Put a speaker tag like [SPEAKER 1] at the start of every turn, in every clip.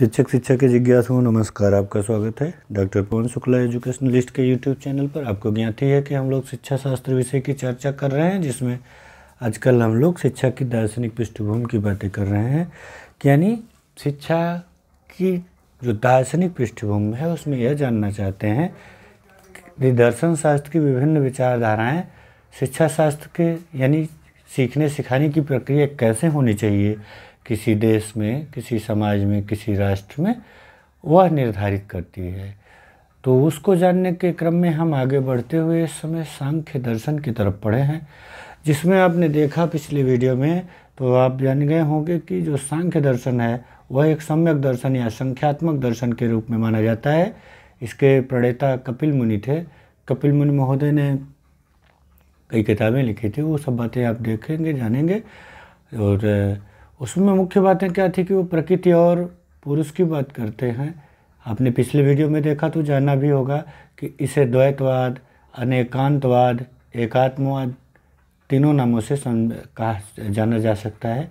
[SPEAKER 1] शिक्षक शिक्षा के जिज्ञासुओं नमस्कार आपका स्वागत है डॉक्टर पवन शुक्ला एजुकेशनलिस्ट के यूट्यूब चैनल पर आपको ज्ञाति है कि हम लोग शिक्षा शास्त्र विषय की चर्चा कर रहे हैं जिसमें आजकल हम लोग शिक्षा की दार्शनिक पृष्ठभूमि की बातें कर रहे हैं यानी शिक्षा की जो दार्शनिक पृष्ठभूमि है उसमें यह जानना चाहते हैं कि दर्शन शास्त्र की विभिन्न विचारधाराएँ शिक्षा शास्त्र के यानी सीखने सिखाने की प्रक्रिया कैसे होनी चाहिए किसी देश में किसी समाज में किसी राष्ट्र में वह निर्धारित करती है तो उसको जानने के क्रम में हम आगे बढ़ते हुए इस समय सांख्य दर्शन की तरफ पढ़े हैं जिसमें आपने देखा पिछले वीडियो में तो आप जान गए होंगे कि जो सांख्य दर्शन है वह एक सम्यक दर्शन या संख्यात्मक दर्शन के रूप में माना जाता है इसके प्रणेता कपिल मुनि थे कपिल मुनि महोदय ने कई किताबें लिखी थी वो सब बातें आप देखेंगे जानेंगे और उसमें मुख्य बातें क्या थी कि वो प्रकृति और पुरुष की बात करते हैं आपने पिछले वीडियो में देखा तो जाना भी होगा कि इसे द्वैतवाद अनेकांतवाद एकात्मवाद तीनों नामों से कहा जाना जा सकता है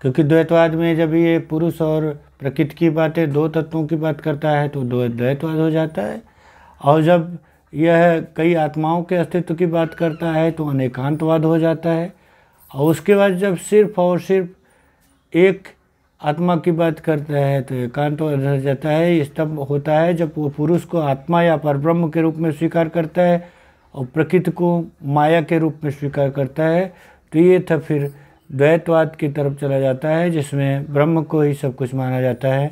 [SPEAKER 1] क्योंकि द्वैतवाद में जब ये पुरुष और प्रकृति की बातें दो तत्वों की बात करता है तो द्वैतवाद हो जाता है और जब यह कई आत्माओं के अस्तित्व की बात करता है तो अनेकांतवाद हो जाता है और उसके बाद जब सिर्फ और सिर्फ एक आत्मा की बात करता है तो एकांत तो रह जाता है तब होता है जब वो पुरुष को आत्मा या परब्रह्म के रूप में स्वीकार करता है और प्रकृति को माया के रूप में स्वीकार करता है तो ये था फिर द्वैतवाद की तरफ चला जाता है जिसमें ब्रह्म को ही सब कुछ माना जाता है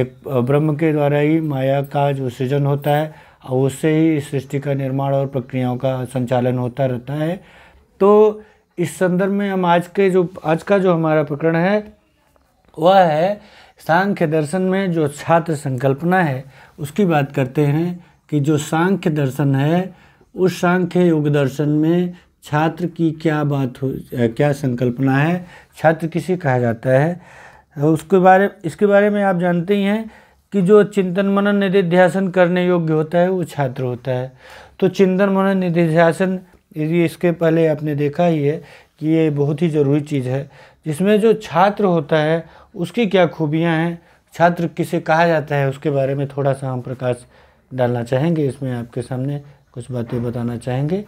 [SPEAKER 1] एक ब्रह्म के द्वारा ही माया का जो सृजन होता है और उससे ही सृष्टि का निर्माण और प्रक्रियाओं का संचालन होता रहता है तो इस संदर्भ में हम आज के जो आज का जो हमारा प्रकरण है वह है सांख्य दर्शन में जो छात्र संकल्पना है उसकी बात करते हैं कि जो सांख्य दर्शन है उस सांख्य योग दर्शन में छात्र की क्या बात हो क्या संकल्पना है छात्र किसे कहा जाता है उसके बारे इसके बारे में आप जानते ही हैं कि जो चिंतन मनन निधिध्यासन करने योग्य होता है वो छात्र होता है तो चिंतन मनन निधिध्यासन यदि इसके पहले आपने देखा ही है कि ये बहुत ही ज़रूरी चीज़ है जिसमें जो छात्र होता है उसकी क्या खूबियाँ हैं छात्र किसे कहा जाता है उसके बारे में थोड़ा सा हम प्रकाश डालना चाहेंगे इसमें आपके सामने कुछ बातें बताना चाहेंगे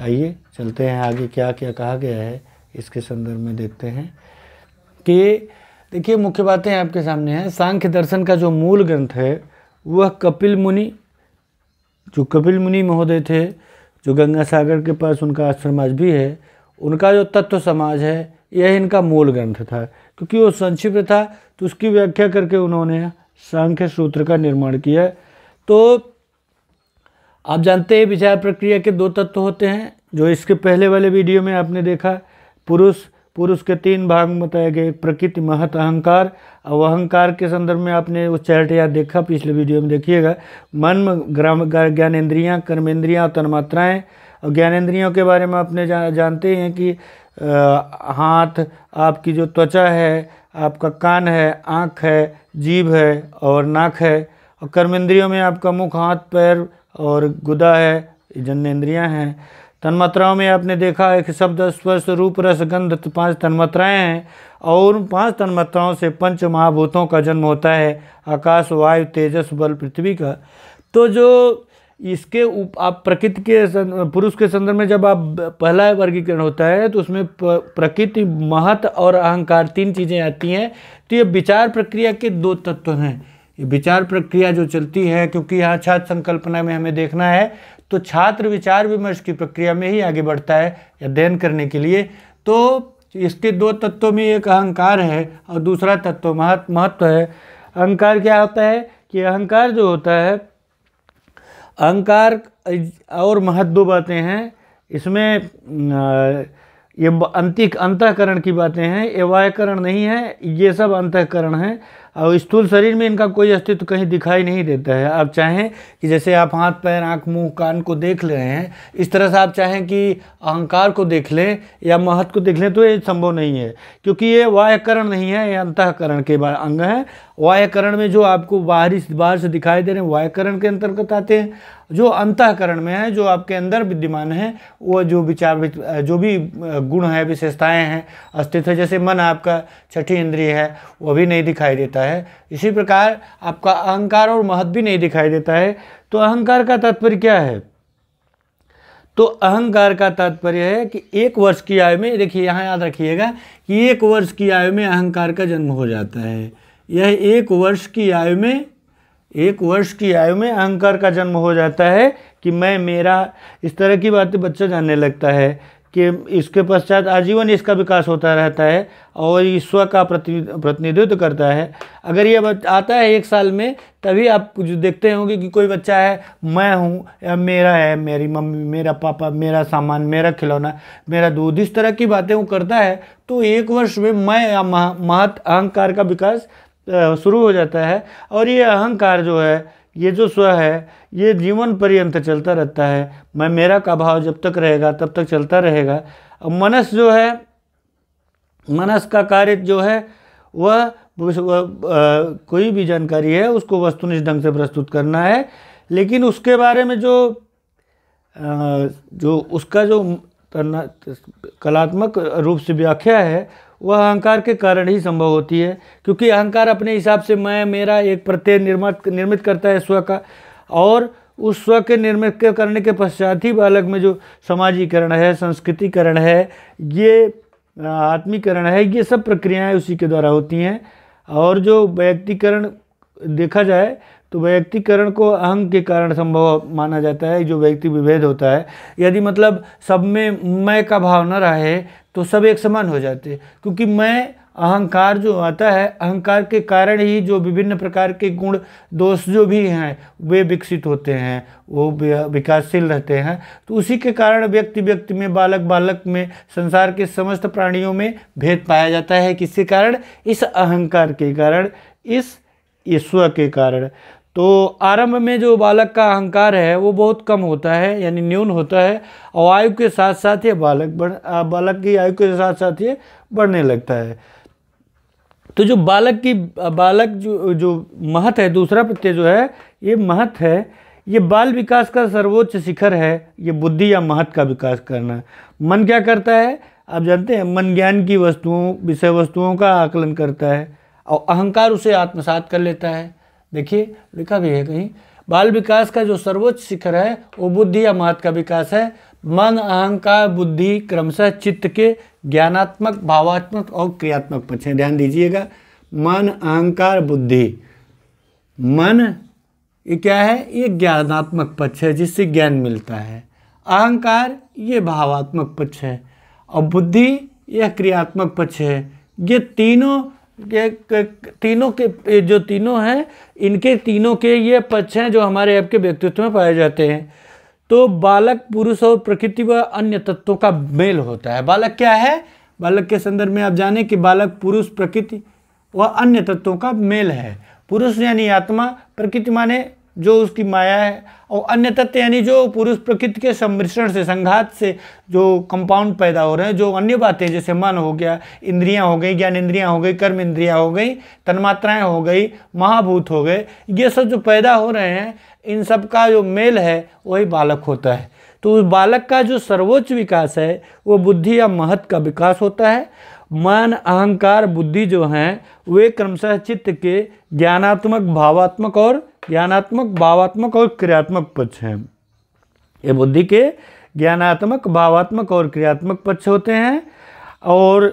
[SPEAKER 1] आइए चलते हैं आगे क्या क्या कहा गया है इसके संदर्भ में देखते हैं कि देखिए मुख्य बातें आपके सामने हैं सांख्य दर्शन का जो मूल ग्रंथ है वह कपिल मुनि जो कपिल मुनि महोदय थे जो गंगा सागर के पास उनका आश्रम आज भी है उनका जो तत्व समाज है यह इनका मूल ग्रंथ था क्योंकि वो संक्षिप्त था तो उसकी व्याख्या करके उन्होंने सांख्य सूत्र का निर्माण किया तो आप जानते हैं विचार प्रक्रिया के दो तत्व होते हैं जो इसके पहले वाले वीडियो में आपने देखा पुरुष पुरुष के तीन भाग बताए गए प्रकृति महत अहंकार और अहंकार के संदर्भ में आपने वो चैट याद देखा पिछले वीडियो में देखिएगा मन ग्राम ज्ञानेन्द्रियाँ कर्मेंद्रियाँ और तन्मात्राएँ और ज्ञानेन्द्रियों के बारे में आपने जा, जानते हैं कि हाथ आपकी जो त्वचा है आपका कान है आँख है जीभ है और नाक है और कर्मेंद्रियों में आपका मुख हाथ पैर और गुदा है जन्नेन्द्रियाँ हैं तन्मात्राओं में आपने देखा है कि शब्द स्पर्श रूप रस गंध पांच तन्मात्राएँ हैं और उन पांच तन्मात्राओं से पंच महाभूतों का जन्म होता है आकाश वायु तेजस बल पृथ्वी का तो जो इसके उप आप प्रकृति के पुरुष के संदर्भ में जब आप पहला वर्गीकरण होता है तो उसमें प्रकृति महत्व और अहंकार तीन चीज़ें आती हैं तो ये विचार प्रक्रिया के दो तत्व हैं ये विचार प्रक्रिया जो चलती है क्योंकि यहाँ छात्र संकल्पना में हमें देखना है तो छात्र विचार विमर्श की प्रक्रिया में ही आगे बढ़ता है अध्ययन करने के लिए तो इसके दो तत्वों में एक अहंकार है और दूसरा तत्व महत्व महत्व है अहंकार क्या होता है कि अहंकार जो होता है अहंकार और महत्व दो बातें हैं इसमें ये अंतिक अंतःकरण की बातें हैं ये वायकरण नहीं है ये सब अंतःकरण हैं और स्थूल शरीर में इनका कोई अस्तित्व कहीं दिखाई नहीं देता है आप चाहें कि जैसे आप हाथ पैर आँख मुंह कान को देख रहे हैं इस तरह से आप चाहें कि अहंकार को देख लें या महत्व को देख लें तो ये संभव नहीं है क्योंकि ये वाह्यकरण नहीं है ये अंतकरण के अंग हैं वाह्यकरण में जो आपको बाहरी बाहर से दिखाई दे रहे हैं वाह्यकरण के अंतर्गत आते हैं जो अंतकरण में है जो आपके अंदर विद्यमान है वो जो विचार जो भी गुण है विशेषताएँ हैं अस्तित्व जैसे मन आपका छठी इंद्रिय है वो भी नहीं दिखाई देता देता है इसी प्रकार आपका अहंकार और महत्व भी नहीं दिखाई देता है तो अहंकार का तात्पर्य क्या है तो अहंकार का तात्पर्य है कि एक वर्ष की आयु में देखिए यहाँ याद रखिएगा कि एक वर्ष की आयु में अहंकार का जन्म हो जाता है यह एक वर्ष की आयु में एक वर्ष की आयु में अहंकार का जन्म हो जाता है कि मैं मेरा इस तरह की बातें बच्चा जानने लगता है कि इसके पश्चात आजीवन इसका विकास होता रहता है और ईश्वर का प्रतिनिधित्व करता है अगर ये आता है एक साल में तभी आप जो देखते होंगे कि कोई बच्चा है मैं हूँ या मेरा है मेरी मम्मी मेरा पापा मेरा सामान मेरा खिलौना मेरा दूध इस तरह की बातें वो करता है तो एक वर्ष में मैं या महत अहंकार का विकास शुरू हो जाता है और ये अहंकार जो है ये जो स्व है ये जीवन पर्यंत चलता रहता है मैं मेरा का भाव जब तक रहेगा तब तक चलता रहेगा अब मनस जो है मनस का कार्य जो है वह कोई भी जानकारी है उसको वस्तुनिष्ठ ढंग से प्रस्तुत करना है लेकिन उसके बारे में जो जो उसका जो कलात्मक रूप से व्याख्या है वह अहंकार के कारण ही संभव होती है क्योंकि अहंकार अपने हिसाब से मैं मेरा एक प्रत्यय निर्मित निर्मित करता है स्व का और उस स्व के निर्मित करने के पश्चात ही बालक में जो समाजीकरण है संस्कृतिकरण है ये आत्मीकरण है ये सब प्रक्रियाएं उसी के द्वारा होती हैं और जो व्यक्तिकरण देखा जाए तो व्यक्तिकरण को अहंग के कारण संभव माना जाता है जो व्यक्ति विभेद होता है यदि मतलब सब में मैं का भाव न रहे तो सब एक समान हो जाते क्योंकि मैं अहंकार जो आता है अहंकार के कारण ही जो विभिन्न प्रकार के गुण दोष जो भी हैं वे विकसित होते हैं वो विकासशील रहते हैं तो उसी के कारण व्यक्ति व्यक्ति में बालक बालक में संसार के समस्त प्राणियों में भेद पाया जाता है किसके कारण इस अहंकार के कारण इस ईश्वर के कारण तो आरंभ में जो बालक का अहंकार है वो बहुत कम होता है यानी न्यून होता है और आयु के साथ साथ ये बालक बढ़ बालक की आयु के साथ साथ ये बढ़ने लगता है तो जो बालक की बालक जो जो महत है दूसरा प्रत्यय जो है ये महत है ये बाल विकास का सर्वोच्च शिखर है ये बुद्धि या महत का विकास करना मन क्या करता है आप जानते हैं मन ज्ञान की वस्तुओं विषय वस्तुओं का आकलन करता है और अहंकार उसे आत्मसात कर लेता है देखिए लिखा भी है कहीं बाल विकास का जो सर्वोच्च शिखर है वो बुद्धि या मात का विकास है मन अहंकार बुद्धि क्रमशः चित्त के ज्ञानात्मक भावात्मक और क्रियात्मक पक्ष हैं ध्यान दीजिएगा मन अहंकार बुद्धि मन ये क्या है ये ज्ञानात्मक पक्ष है जिससे ज्ञान मिलता है अहंकार ये भावात्मक पक्ष है और बुद्धि यह क्रियात्मक पक्ष है ये तीनों के तीनों के जो तीनों हैं इनके तीनों के ये पक्ष हैं जो हमारे आपके व्यक्तित्व में पाए जाते हैं तो बालक पुरुष और प्रकृति व अन्य तत्वों का मेल होता है बालक क्या है बालक के संदर्भ में आप जाने कि बालक पुरुष प्रकृति व अन्य तत्वों का मेल है पुरुष यानी आत्मा प्रकृति माने जो उसकी माया है और अन्य तत्व यानी जो पुरुष प्रकृति के सम्मिश्रण से संघात से जो कंपाउंड पैदा हो रहे हैं जो अन्य बातें जैसे मन हो गया इंद्रियां हो गई ज्ञान इंद्रियां हो गई कर्म इंद्रियां हो गई तन्मात्राएं हो गई महाभूत हो गए ये सब जो पैदा हो रहे हैं इन सब का जो मेल है वही बालक होता है तो उस बालक का जो सर्वोच्च विकास है वो बुद्धि या महत्व का विकास होता है मन अहंकार बुद्धि जो हैं वे क्रमशः चित्त के ज्ञानात्मक भावात्मक और ज्ञानात्मक भावात्मक और क्रियात्मक पक्ष हैं ये बुद्धि के ज्ञानात्मक भावात्मक और क्रियात्मक पक्ष होते हैं और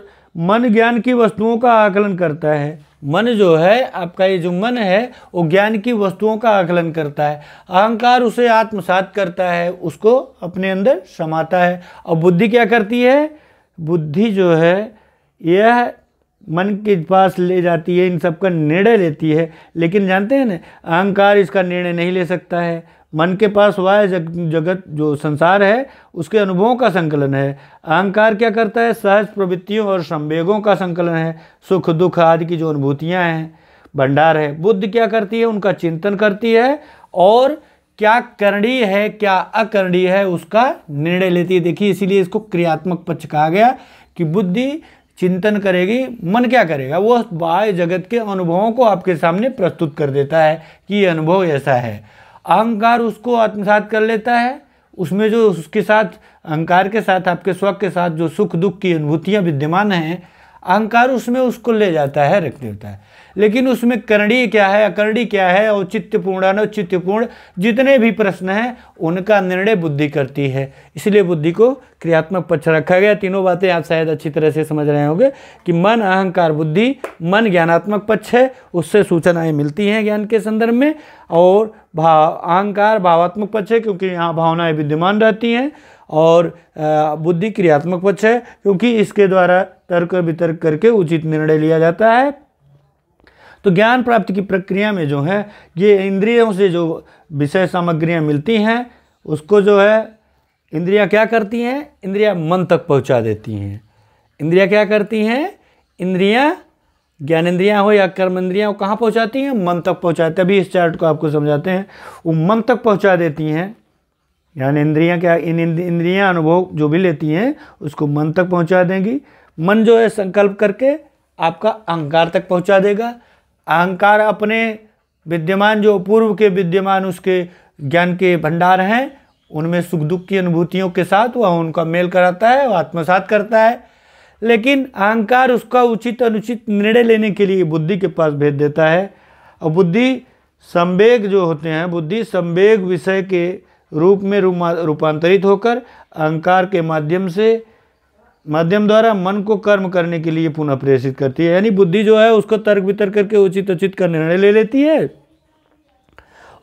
[SPEAKER 1] मन ज्ञान की वस्तुओं का आकलन करता है मन जो है आपका ये जो मन है वो ज्ञान की वस्तुओं का आकलन करता है अहंकार उसे आत्मसात करता है उसको अपने अंदर समाता है और बुद्धि क्या करती है बुद्धि जो है यह मन के पास ले जाती है इन सब का निर्णय लेती है लेकिन जानते हैं ना अहंकार इसका निर्णय नहीं ले सकता है मन के पास हुआ जग, जगत जो संसार है उसके अनुभवों का संकलन है अहंकार क्या करता है सहज प्रवृत्तियों और संवेगों का संकलन है सुख दुख आदि की जो अनुभूतियाँ हैं भंडार है बुद्ध क्या करती है उनका चिंतन करती है और क्या करणीय है क्या अकरणीय है उसका निर्णय लेती है देखिए इसीलिए इसको क्रियात्मक पक्ष कहा गया कि बुद्धि चिंतन करेगी मन क्या करेगा वो बाह्य जगत के अनुभवों को आपके सामने प्रस्तुत कर देता है कि ये अनुभव ऐसा है अहंकार उसको आत्मसात कर लेता है उसमें जो उसके साथ अहंकार के साथ आपके स्व के साथ जो सुख दुख की अनुभूतियाँ विद्यमान हैं अहंकार उसमें उसको ले जाता है रख देता है लेकिन उसमें करणीय क्या है अकरणीय क्या है औचित्यपूर्ण अनौचित्यपूर्ण जितने भी प्रश्न हैं उनका निर्णय बुद्धि करती है इसलिए बुद्धि को क्रियात्मक पक्ष रखा गया तीनों बातें आप शायद अच्छी तरह से समझ रहे होंगे कि मन अहंकार बुद्धि मन ज्ञानात्मक पक्ष है उससे सूचनाएँ मिलती हैं ज्ञान के संदर्भ में और भाव अहंकार भावात्मक पक्ष है क्योंकि यहाँ भावनाएं विद्यमान रहती हैं और बुद्धि क्रियात्मक पक्ष है क्योंकि इसके द्वारा तर्क वितर्क करके उचित निर्णय लिया जाता है तो ज्ञान प्राप्ति की प्रक्रिया में जो है ये इंद्रियों से जो विषय सामग्रियाँ मिलती हैं उसको जो है इंद्रियां क्या करती हैं इंद्रियां मन तक पहुंचा देती हैं इंद्रियां क्या करती हैं इंद्रियां ज्ञानेन्द्रियाँ हो या कर्मेंद्रियाँ हो कहाँ पहुँचाती हैं मन तक पहुँचाते हैं इस चार्ट को आपको समझाते हैं वो मन तक पहुँचा देती हैं ज्ञान इंद्रियाँ क्या इन इंद्रियाँ अनुभव जो भी लेती हैं उसको मन तक पहुँचा देंगी मन जो है संकल्प करके आपका अहंकार तक पहुँचा देगा अहंकार अपने विद्यमान जो पूर्व के विद्यमान उसके ज्ञान के भंडार हैं उनमें सुख दुख की अनुभूतियों के साथ वह उनका मेल कराता है वह आत्मसात करता है लेकिन अहंकार उसका उचित अनुचित निर्णय लेने के लिए बुद्धि के पास भेज देता है और बुद्धि संवेग जो होते हैं बुद्धि संवेग विषय के रूप में रूपांतरित होकर अहंकार के माध्यम से माध्यम द्वारा मन को कर्म करने के लिए पुनः प्रेरित करती है यानी बुद्धि जो है उसको तर्क वितर्क करके उचित उचित का निर्णय ले लेती है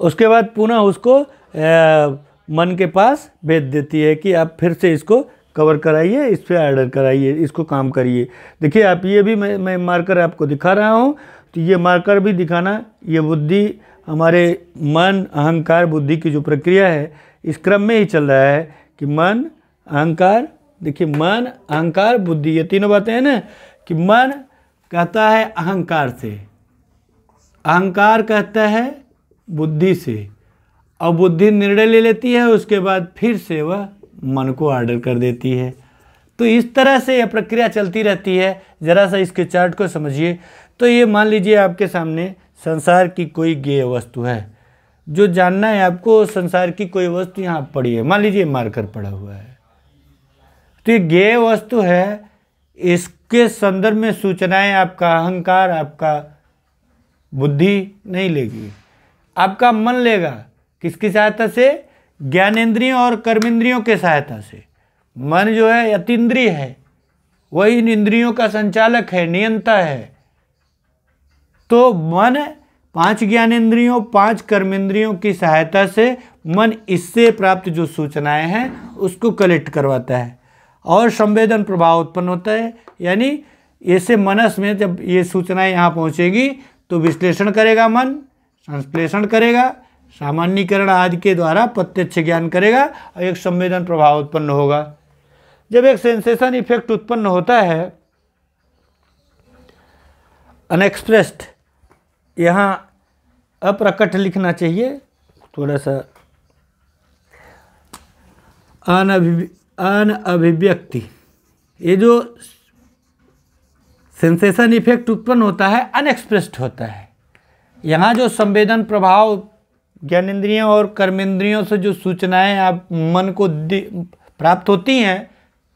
[SPEAKER 1] उसके बाद पुनः उसको आ, मन के पास भेज देती है कि आप फिर से इसको कवर कराइए इस पर आर्डर कराइए इसको काम करिए देखिए आप ये भी मैं मैं मार्कर आपको दिखा रहा हूँ तो ये मार्कर भी दिखाना ये बुद्धि हमारे मन अहंकार बुद्धि की जो प्रक्रिया है इस क्रम में ही चल रहा है कि मन अहंकार देखिए मन अहंकार बुद्धि ये तीनों बातें हैं ना कि मन कहता है अहंकार से अहंकार कहता है बुद्धि से और बुद्धि निर्णय ले लेती है उसके बाद फिर से वह मन को ऑर्डर कर देती है तो इस तरह से यह प्रक्रिया चलती रहती है ज़रा सा इसके चार्ट को समझिए तो ये मान लीजिए आपके सामने संसार की कोई गेय वस्तु है जो जानना है आपको संसार की कोई वस्तु यहाँ पड़ी है मान लीजिए मार्कर पड़ा हुआ है तो ये वस्तु है इसके संदर्भ में सूचनाएं आपका अहंकार आपका बुद्धि नहीं लेगी आपका मन लेगा किसकी सहायता से ज्ञानेन्द्रियों और कर्मेंद्रियों के सहायता से मन जो है यतीन्द्रिय है वही इन इंद्रियों का संचालक है नियंता है तो मन पांच ज्ञानेन्द्रियों पांच कर्मेंद्रियों की सहायता से मन इससे प्राप्त जो सूचनाएं हैं उसको कलेक्ट करवाता है और संवेदन प्रभाव उत्पन्न होता है यानी ऐसे मनस में जब ये सूचनाएं यहाँ पहुँचेगी तो विश्लेषण करेगा मन संश्लेषण करेगा सामान्यकरण आदि के द्वारा प्रत्यक्ष ज्ञान करेगा और एक संवेदन प्रभाव उत्पन्न होगा जब एक सेंसेशन इफेक्ट उत्पन्न होता है अनएक्सप्रेस्ड यहाँ अप्रकट लिखना चाहिए थोड़ा सा अनअभि अन अभिव्यक्ति ये जो सेंसेशन इफेक्ट उत्पन्न होता है अनएक्सप्रेस्ड होता है यहाँ जो संवेदन प्रभाव ज्ञानेन्द्रियों और कर्मेंद्रियों से जो सूचनाएं आप मन को प्राप्त होती हैं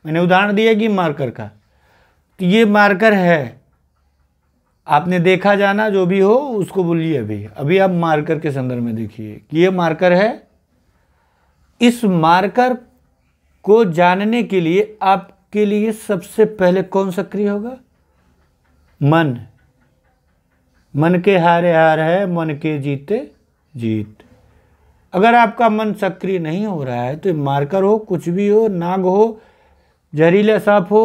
[SPEAKER 1] मैंने उदाहरण दिया कि मार्कर का तो ये मार्कर है आपने देखा जाना जो भी हो उसको बोलिए अभी अभी आप मार्कर के संदर्भ में देखिए कि ये मार्कर है इस मार्कर को जानने के लिए आपके लिए सबसे पहले कौन सक्रिय होगा मन मन के हारे हार है मन के जीते जीत अगर आपका मन सक्रिय नहीं हो रहा है तो मार्कर हो कुछ भी हो नाग हो जहरीला सांप हो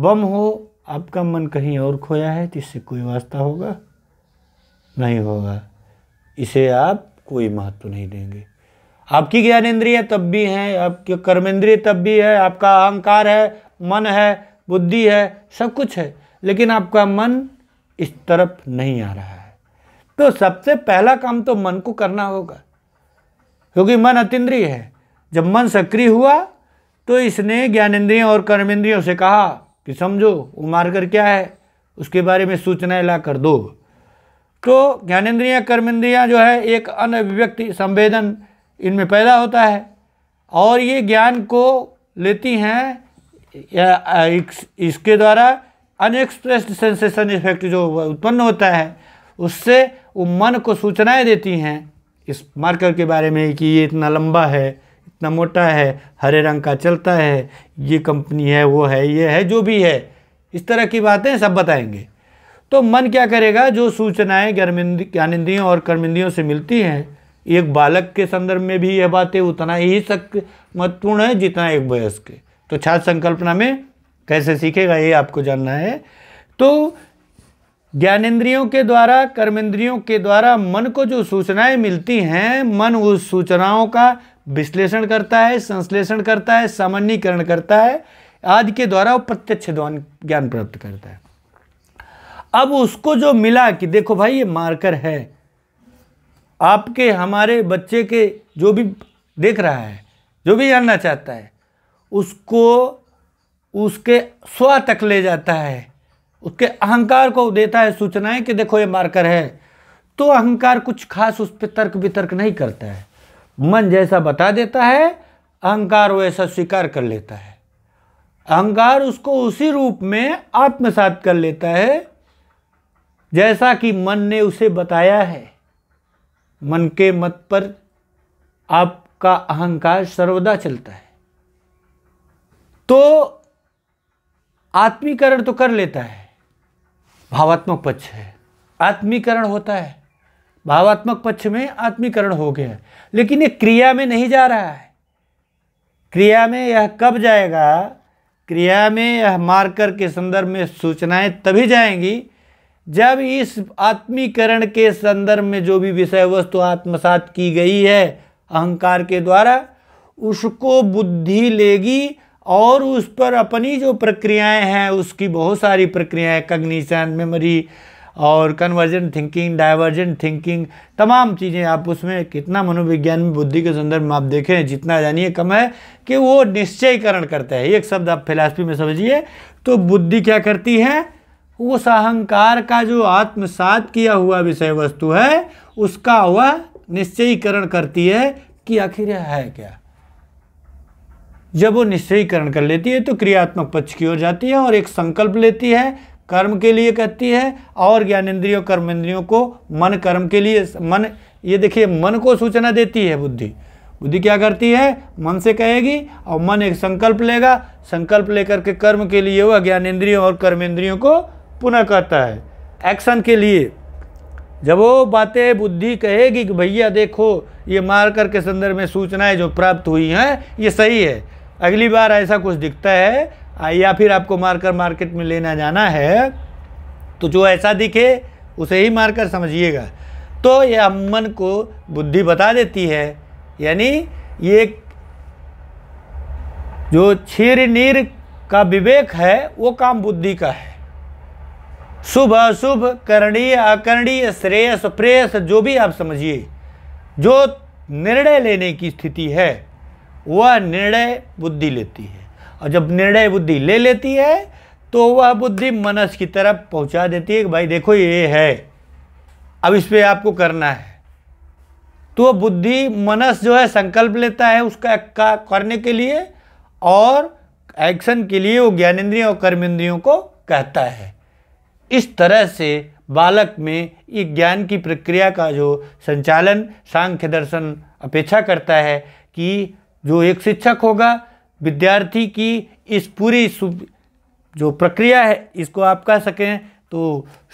[SPEAKER 1] बम हो आपका मन कहीं और खोया है तो इससे कोई वास्ता होगा नहीं होगा इसे आप कोई महत्व नहीं देंगे आपकी इंद्रिय तब भी हैं आपके कर्मेंद्रिय तब भी है आपका अहंकार है मन है बुद्धि है सब कुछ है लेकिन आपका मन इस तरफ नहीं आ रहा है तो सबसे पहला काम तो मन को करना होगा क्योंकि मन अतिद्रिय है जब मन सक्रिय हुआ तो इसने ज्ञानेन्द्रियों और कर्मेंद्रियों से कहा कि समझो वो मारकर क्या है उसके बारे में सूचनाएं ला कर दो तो ज्ञानेन्द्रियाँ कर्मेंद्रियाँ जो है एक अनव्यक्ति संवेदन इनमें पैदा होता है और ये ज्ञान को लेती हैं इसके द्वारा अनएक्सप्रेस्ड सेंसेशन इफेक्ट जो उत्पन्न होता है उससे वो मन को सूचनाएं देती हैं इस मार्कर के बारे में कि ये इतना लंबा है इतना मोटा है हरे रंग का चलता है ये कंपनी है वो है ये है जो भी है इस तरह की बातें सब बताएंगे तो मन क्या करेगा जो सूचनाएं ज्ञानिंदियों और कर्मिंदियों से मिलती हैं एक बालक के संदर्भ में भी यह बातें उतना ही सक महत्वपूर्ण है जितना एक वयस्क के तो छात्र संकल्पना में कैसे सीखेगा ये आपको जानना है तो ज्ञानेन्द्रियों के द्वारा कर्मेंद्रियों के द्वारा मन को जो सूचनाएं मिलती हैं मन उस सूचनाओं का विश्लेषण करता है संश्लेषण करता है सामान्यकरण करता है आदि के द्वारा वो प्रत्यक्ष ज्ञान प्राप्त करता है अब उसको जो मिला कि देखो भाई ये मार्कर है आपके हमारे बच्चे के जो भी देख रहा है जो भी जानना चाहता है उसको उसके स्व तक ले जाता है उसके अहंकार को देता है सूचनाएं कि देखो ये मार्कर है तो अहंकार कुछ खास उस पर तर्क वितर्क नहीं करता है मन जैसा बता देता है अहंकार वैसा स्वीकार कर लेता है अहंकार उसको उसी रूप में आत्मसात कर लेता है जैसा कि मन ने उसे बताया है मन के मत पर आपका अहंकार सर्वदा चलता है तो आत्मीकरण तो कर लेता है भावात्मक पक्ष है आत्मीकरण होता है भावात्मक पक्ष में आत्मीकरण हो गया लेकिन ये क्रिया में नहीं जा रहा है क्रिया में यह कब जाएगा क्रिया में यह मार्कर के संदर्भ में सूचनाएं तभी जाएंगी जब इस आत्मीकरण के संदर्भ में जो भी विषय वस्तु आत्मसात की गई है अहंकार के द्वारा उसको बुद्धि लेगी और उस पर अपनी जो प्रक्रियाएं हैं उसकी बहुत सारी प्रक्रियाएं कग्निशन मेमोरी और कन्वर्जेंट थिंकिंग डाइवर्जेंट थिंकिंग तमाम चीज़ें आप उसमें कितना मनोविज्ञान में बुद्धि के संदर्भ में आप देखें जितना जानिए कम है कि वो निश्चयकरण करता है एक शब्द आप फिलासफी में समझिए तो बुद्धि क्या करती है उस अहंकार का जो आत्मसात किया हुआ विषय वस्तु है उसका वह निश्चयीकरण करती है कि आखिर यह है क्या जब वो निश्चयीकरण कर लेती है तो क्रियात्मक पक्ष की ओर जाती है और एक संकल्प लेती है कर्म के लिए कहती है और ज्ञानेन्द्रियों कर्मेंद्रियों को मन कर्म के लिए मन ये देखिए मन को सूचना देती है बुद्धि बुद्धि क्या करती है मन से कहेगी और मन एक संकल्प लेगा संकल्प लेकर के कर्म के लिए वह ज्ञानेन्द्रियों और कर्मेंद्रियों को पुनः कहता है एक्शन के लिए जब वो बातें बुद्धि कहेगी कि भैया देखो ये मार्कर के संदर्भ में सूचनाएं जो प्राप्त हुई हैं ये सही है अगली बार ऐसा कुछ दिखता है या फिर आपको मार्कर मार्केट में लेना जाना है तो जो ऐसा दिखे उसे ही मार्कर समझिएगा तो यह मन को बुद्धि बता देती है यानी ये जो छीर नीर का विवेक है वो काम बुद्धि का है शुभ अशुभ करणीय अकरणीय श्रेयस प्रेयस जो भी आप समझिए जो निर्णय लेने की स्थिति है वह निर्णय बुद्धि लेती है और जब निर्णय बुद्धि ले लेती है तो वह बुद्धि मनस की तरफ पहुंचा देती है कि भाई देखो ये है अब इस पर आपको करना है तो बुद्धि मनस जो है संकल्प लेता है उसका का करने के लिए और एक्शन के लिए वो ज्ञानेन्द्रियों और कर्मेंद्रियों को कहता है इस तरह से बालक में एक ज्ञान की प्रक्रिया का जो संचालन सांख्य दर्शन अपेक्षा करता है कि जो एक शिक्षक होगा विद्यार्थी की इस पूरी जो प्रक्रिया है इसको आप कह सकें तो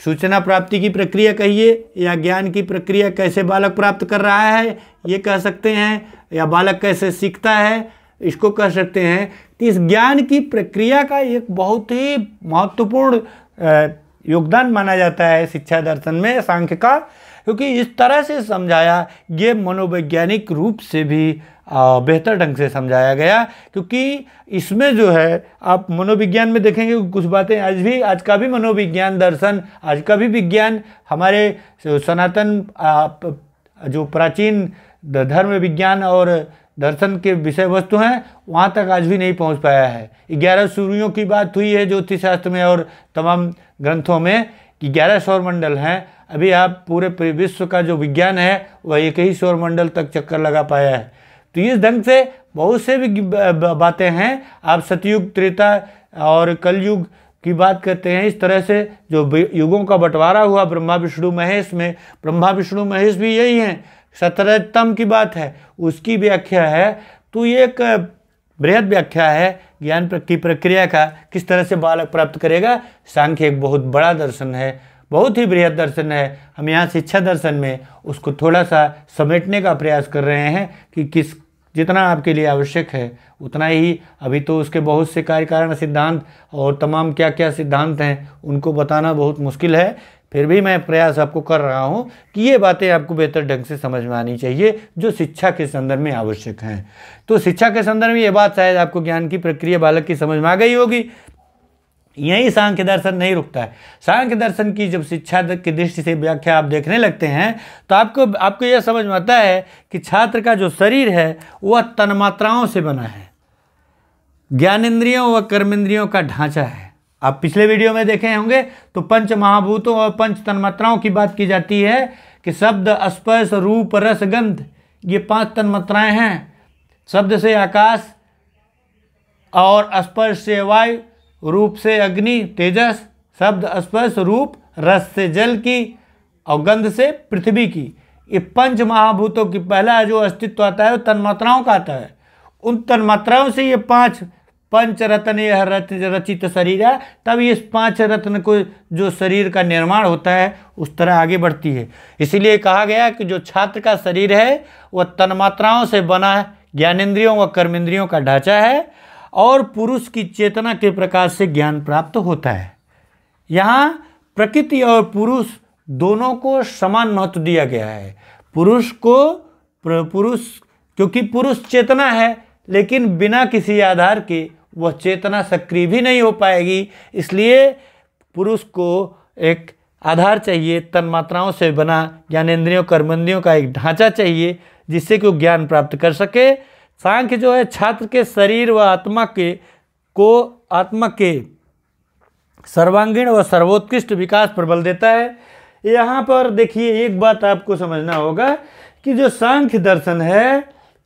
[SPEAKER 1] सूचना प्राप्ति की प्रक्रिया कहिए या ज्ञान की प्रक्रिया कैसे बालक प्राप्त कर रहा है ये कह सकते हैं या बालक कैसे सीखता है इसको कह सकते हैं कि तो इस ज्ञान की प्रक्रिया का एक बहुत ही महत्वपूर्ण योगदान माना जाता है शिक्षा दर्शन में सांख्य का क्योंकि इस तरह से समझाया ये मनोवैज्ञानिक रूप से भी बेहतर ढंग से समझाया गया क्योंकि इसमें जो है आप मनोविज्ञान में देखेंगे कुछ बातें आज भी आज का भी मनोविज्ञान दर्शन आज का भी विज्ञान हमारे सनातन जो प्राचीन धर्म विज्ञान और दर्शन के विषय वस्तु हैं वहाँ तक आज भी नहीं पहुँच पाया है ग्यारह सूर्यों की बात हुई है ज्योतिष शास्त्र में और तमाम ग्रंथों में कि ग्यारह सौरमंडल हैं अभी आप पूरे विश्व का जो विज्ञान है वह एक ही सौरमंडल तक चक्कर लगा पाया है तो इस ढंग से बहुत से भी बातें हैं आप सतयुग त्रेता और कलयुग की बात करते हैं इस तरह से जो युगों का बंटवारा हुआ ब्रह्मा विष्णु महेश में ब्रह्मा विष्णु महेश भी यही हैं सतरजतम की बात है उसकी व्याख्या है तो ये एक बृहद व्याख्या है ज्ञान की प्रक्रिया का किस तरह से बालक प्राप्त करेगा सांख्य एक बहुत बड़ा दर्शन है बहुत ही बृहद दर्शन है हम यहाँ शिक्षा दर्शन में उसको थोड़ा सा समेटने का प्रयास कर रहे हैं कि किस जितना आपके लिए आवश्यक है उतना ही अभी तो उसके बहुत से कार्यकारण सिद्धांत और तमाम क्या क्या सिद्धांत हैं उनको बताना बहुत मुश्किल है फिर भी मैं प्रयास आपको कर रहा हूँ कि ये बातें आपको बेहतर ढंग से समझ में आनी चाहिए जो शिक्षा के संदर्भ में आवश्यक हैं तो शिक्षा के संदर्भ में ये बात शायद आपको ज्ञान की प्रक्रिया बालक की समझ में आ गई होगी यही सांख्य दर्शन नहीं रुकता है सांख्य दर्शन की जब शिक्षा की दृष्टि से व्याख्या आप देखने लगते हैं तो आपको आपको यह समझ में आता है कि छात्र का जो शरीर है वह तन्मात्राओं से बना है ज्ञानेन्द्रियों व कर्मेंद्रियों का ढांचा है आप पिछले वीडियो में देखे होंगे तो पंच महाभूतों और पंच तन्मात्राओं की बात की जाती है कि शब्द स्पर्श रूप रस गंध ये पांच तन्मात्राएं हैं शब्द से आकाश और स्पर्श से वायु रूप से अग्नि तेजस शब्द स्पर्श रूप रस से जल की और गंध से पृथ्वी की ये पंच महाभूतों की पहला जो अस्तित्व आता है वो तन्मात्राओं का आता है उन तन्मात्राओं से ये पांच पंच रत्न यह रचित शरीर है तब इस पांच रत्न को जो शरीर का निर्माण होता है उस तरह आगे बढ़ती है इसीलिए कहा गया कि जो छात्र का शरीर है वह तन्मात्राओं से बना ज्ञानेन्द्रियों व कर्मेंद्रियों का ढांचा है और पुरुष की चेतना के प्रकाश से ज्ञान प्राप्त होता है यहाँ प्रकृति और पुरुष दोनों को समान महत्व दिया गया है पुरुष को पुरुष क्योंकि पुरुष चेतना है लेकिन बिना किसी आधार के वह चेतना सक्रिय भी नहीं हो पाएगी इसलिए पुरुष को एक आधार चाहिए तन मात्राओं से बना ज्ञानेन्द्रियों कर्मेंद्रियों का एक ढांचा चाहिए जिससे कि वो ज्ञान प्राप्त कर सके सांख्य जो है छात्र के शरीर व आत्मा के को आत्मा के सर्वांगीण व सर्वोत्कृष्ट विकास पर बल देता है यहाँ पर देखिए एक बात आपको समझना होगा कि जो सांख्य दर्शन है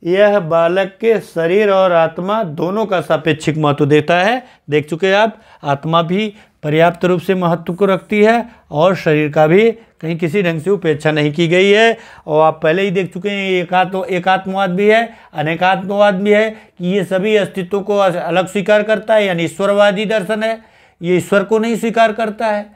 [SPEAKER 1] यह बालक के शरीर और आत्मा दोनों का सापेक्षिक महत्व देता है देख चुके आप आत्मा भी पर्याप्त रूप से महत्व को रखती है और शरीर का भी कहीं किसी ढंग से उपेक्षा नहीं की गई है और आप पहले ही देख चुके हैं एकात्म एकात्मवाद भी है अनेकात्मवाद भी है कि ये सभी अस्तित्व को अलग स्वीकार करता है यानी ईश्वरवादी दर्शन है ये ईश्वर को नहीं स्वीकार करता है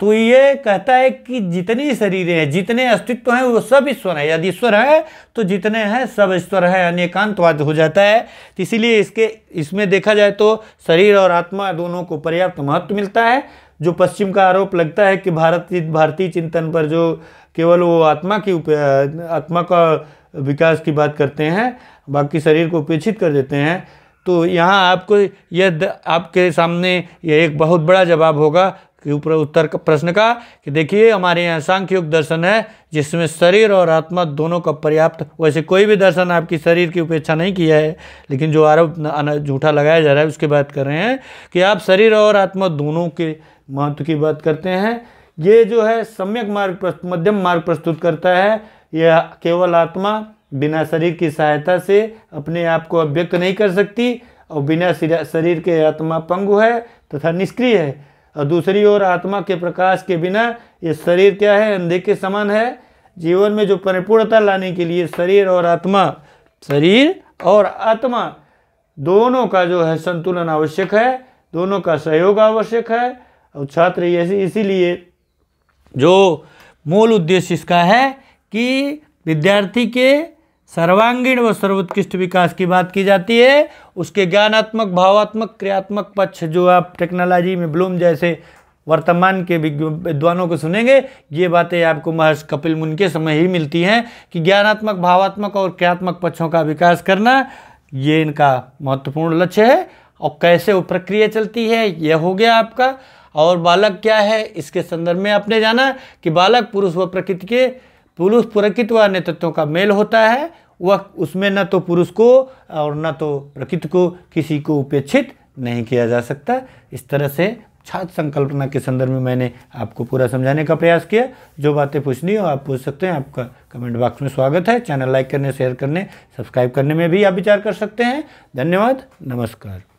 [SPEAKER 1] तो ये कहता है कि जितनी शरीर हैं जितने अस्तित्व हैं वो सब ईश्वर है यदि ईश्वर है तो जितने हैं सब ईश्वर है अनेकांतवाद हो जाता है तो इसीलिए इसके इसमें देखा जाए तो शरीर और आत्मा दोनों को पर्याप्त महत्व मिलता है जो पश्चिम का आरोप लगता है कि भारत भारतीय चिंतन पर जो केवल वो आत्मा की आत्मा का विकास की बात करते हैं बाकी शरीर को उपेक्षित कर देते हैं तो यहाँ आपको यह आपके सामने यह एक बहुत बड़ा जवाब होगा कि ऊपर उत्तर का प्रश्न का कि देखिए हमारे यहाँ युग दर्शन है जिसमें शरीर और आत्मा दोनों का पर्याप्त वैसे कोई भी दर्शन आपकी शरीर की उपेक्षा नहीं किया है लेकिन जो आरोप झूठा लगाया जा रहा है उसकी बात कर रहे हैं कि आप शरीर और आत्मा दोनों के महत्व की बात करते हैं ये जो है सम्यक मार्ग मध्यम मार्ग प्रस्तुत करता है यह केवल आत्मा बिना शरीर की सहायता से अपने आप को अभ्यक्त नहीं कर सकती और बिना शरीर के आत्मा पंगु है तथा निष्क्रिय है और दूसरी ओर आत्मा के प्रकाश के बिना ये शरीर क्या है अंधे के समान है जीवन में जो परिपूर्णता लाने के लिए शरीर और आत्मा शरीर और आत्मा दोनों का जो है संतुलन आवश्यक है दोनों का सहयोग आवश्यक है और छात्र ऐसे इसीलिए जो मूल उद्देश्य इसका है कि विद्यार्थी के सर्वांगीण व सर्वोत्कृष्ट विकास की बात की जाती है उसके ज्ञानात्मक भावात्मक क्रियात्मक पक्ष जो आप टेक्नोलॉजी में ब्लूम जैसे वर्तमान के विद्वानों को सुनेंगे ये बातें आपको महर्ष कपिल मुन के समय ही मिलती हैं कि ज्ञानात्मक भावात्मक और क्रियात्मक पक्षों का विकास करना ये इनका महत्वपूर्ण लक्ष्य है और कैसे वो प्रक्रिया चलती है यह हो गया आपका और बालक क्या है इसके संदर्भ में आपने जाना कि बालक पुरुष व प्रकृति के पुरुष प्रकृत व नेतृत्व का मेल होता है वह उसमें न तो पुरुष को और न तो प्रकृत को किसी को उपेक्षित नहीं किया जा सकता इस तरह से छात्र संकल्पना के संदर्भ में मैंने आपको पूरा समझाने का प्रयास किया जो बातें पूछनी हो आप पूछ सकते हैं आपका कमेंट बॉक्स में स्वागत है चैनल लाइक करने शेयर करने सब्सक्राइब करने में भी आप विचार कर सकते हैं धन्यवाद नमस्कार